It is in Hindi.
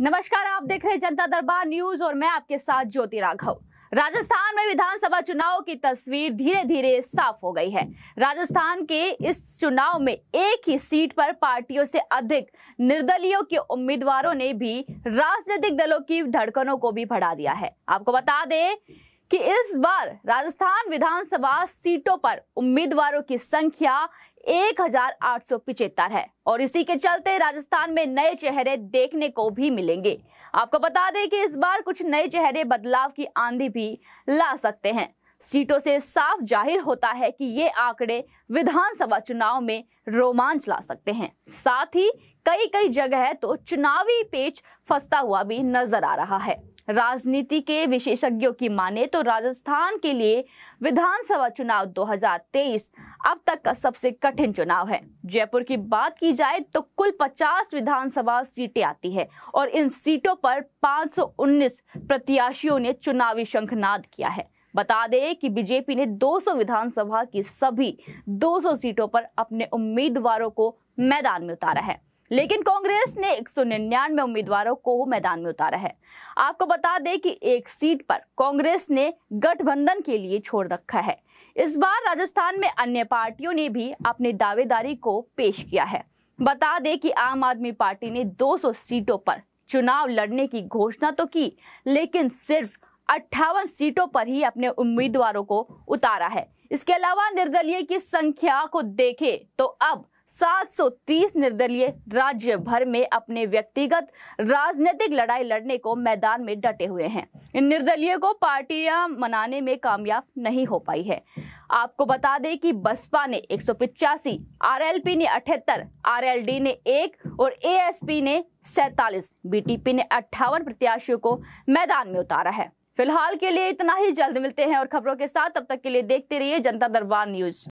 नमस्कार आप देख रहे हैं जनता दरबार न्यूज और मैं आपके साथ ज्योति राघव राजस्थान में विधानसभा चुनाव की तस्वीर धीरे धीरे साफ हो गई है राजस्थान के इस चुनाव में एक ही सीट पर पार्टियों से अधिक निर्दलीयों के उम्मीदवारों ने भी राजनीतिक दलों की धड़कनों को भी बढ़ा दिया है आपको बता दें कि इस बार राजस्थान विधानसभा सीटों पर उम्मीदवारों की संख्या एक हजार है और इसी के चलते राजस्थान में नए चेहरे देखने को भी मिलेंगे आपको बता दें कि इस बार कुछ नए चेहरे बदलाव की आंधी भी ला सकते हैं सीटों से साफ जाहिर होता है कि ये आंकड़े विधानसभा चुनाव में रोमांच ला सकते हैं साथ ही कई कई जगह तो चुनावी पेच फंसता हुआ भी नजर आ रहा है राजनीति के विशेषज्ञों की माने तो राजस्थान के लिए विधानसभा चुनाव 2023 अब तक का सबसे कठिन चुनाव है जयपुर की बात की जाए तो कुल 50 विधानसभा सीटें आती है और इन सीटों पर 519 प्रत्याशियों ने चुनावी शंखनाद किया है बता दें कि बीजेपी ने 200 विधानसभा की सभी 200 सीटों पर अपने उम्मीदवारों को मैदान में उतारा है लेकिन कांग्रेस ने 199 उम्मीदवारों को मैदान में उतारा है आपको बता दें कि एक सीट पर कांग्रेस ने गठबंधन के लिए छोड़ रखा है इस बार राजस्थान में अन्य पार्टियों ने भी अपनी दावेदारी को पेश किया है बता दें कि आम आदमी पार्टी ने 200 सीटों पर चुनाव लड़ने की घोषणा तो की लेकिन सिर्फ अट्ठावन सीटों पर ही अपने उम्मीदवारों को उतारा है इसके अलावा निर्दलीय की संख्या को देखें तो अब 730 निर्दलीय राज्य भर में अपने व्यक्तिगत राजनीतिक लड़ाई लड़ने को मैदान में डटे हुए हैं इन निर्दलीय को पार्टियां मनाने में कामयाब नहीं हो पाई है आपको बता दें कि बसपा ने एक सौ पिचासी आरएलपी ने अठहत्तर आरएलडी ने एक और एएसपी ने सैतालीस बीटीपी ने अट्ठावन प्रत्याशियों को मैदान में उतारा है फिलहाल के लिए इतना ही जल्द मिलते हैं और खबरों के साथ तब तक के लिए देखते रहिए जनता दरबार न्यूज